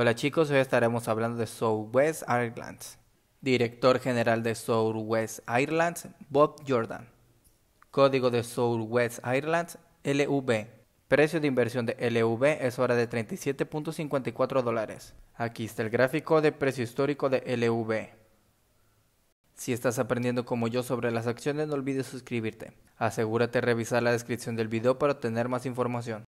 Hola chicos, hoy estaremos hablando de Southwest Ireland. Director General de Southwest Ireland, Bob Jordan. Código de Southwest Ireland, LV. Precio de inversión de LV es ahora de 37.54 dólares. Aquí está el gráfico de precio histórico de LV. Si estás aprendiendo como yo sobre las acciones, no olvides suscribirte. Asegúrate de revisar la descripción del video para obtener más información.